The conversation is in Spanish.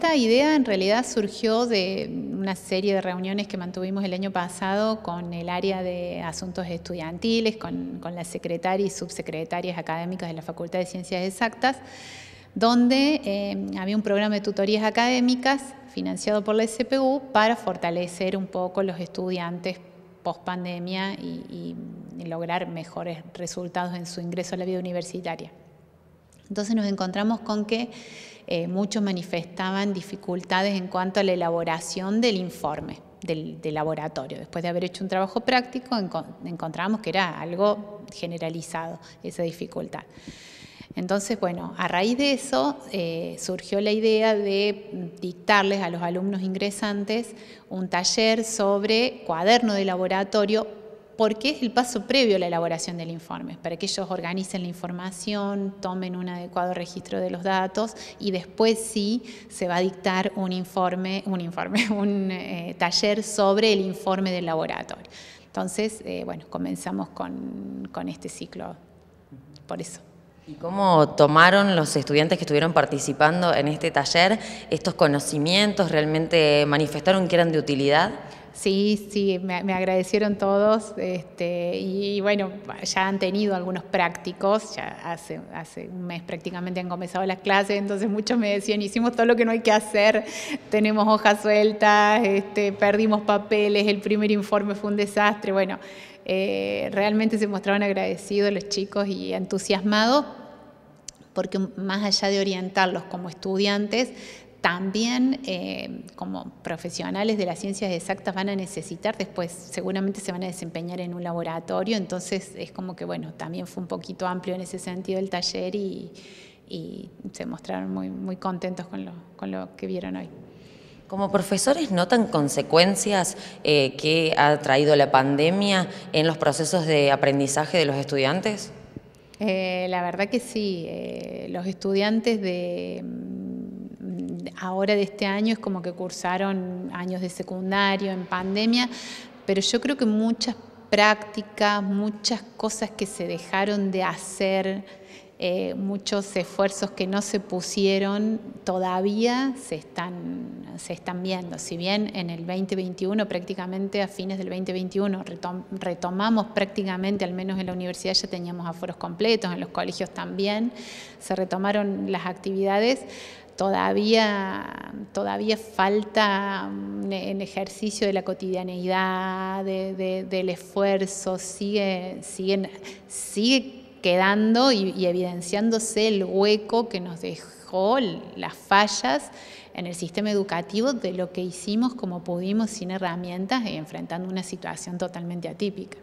esta idea en realidad surgió de una serie de reuniones que mantuvimos el año pasado con el área de asuntos estudiantiles, con, las secretarias y subsecretarias académicas de la Facultad de Ciencias Exactas, donde eh, había un programa de tutorías académicas financiado por la SPU para fortalecer un poco los estudiantes post pandemia y lograr mejores resultados en su ingreso a la vida universitaria. Entonces nos encontramos con que eh, muchos manifestaban dificultades en cuanto a la elaboración del informe del, laboratorio. Después de haber hecho un trabajo práctico, encontramos que era algo generalizado esa dificultad. Entonces, bueno, a raíz de eso eh, surgió la idea de dictarles a los alumnos ingresantes un taller sobre cuaderno de laboratorio porque es el paso previo a la elaboración del informe, para que ellos organicen la información, tomen un adecuado registro de los datos y después sí se va a dictar un informe, un informe, un eh, taller sobre el informe del laboratorio. Entonces, eh, bueno, comenzamos con, con este ciclo por eso. ¿Y cómo tomaron los estudiantes que estuvieron participando en este taller estos conocimientos? ¿Realmente manifestaron que eran de utilidad? Sí, sí, me, agradecieron todos este, y bueno, ya han tenido algunos prácticos, ya hace, hace un mes prácticamente han comenzado las clases, entonces muchos me decían, hicimos todo lo que no hay que hacer, tenemos hojas sueltas, este, perdimos papeles, el primer informe fue un desastre, bueno, eh, realmente se mostraban agradecidos los chicos y entusiasmados porque más allá de orientarlos como estudiantes, también eh, como profesionales de las ciencias exactas van a necesitar, después seguramente se van a desempeñar en un laboratorio, entonces es como que, bueno, también fue un poquito amplio en ese sentido el taller y, se mostraron muy, muy contentos con lo, que vieron hoy. Como profesores, ¿notan consecuencias eh, que ha traído la pandemia en los procesos de aprendizaje de los estudiantes? Eh, la verdad que sí, los estudiantes de ahora de este año es como que cursaron años de secundario en pandemia, pero yo creo que muchas prácticas, muchas cosas que se dejaron de hacer, eh, muchos esfuerzos que no se pusieron todavía se están, se están viendo. Si bien en el 2021, prácticamente a fines del 2021, retomamos prácticamente, al menos en la universidad ya teníamos aforos completos, en los colegios también, se retomaron las actividades, todavía, todavía falta mm, e-, en ejercicio de la cotidianeidad, del esfuerzo, sigue, quedando y, evidenciándose el hueco que nos dejó las fallas en el sistema educativo de lo que hicimos como pudimos sin herramientas y enfrentando una situación totalmente atípica.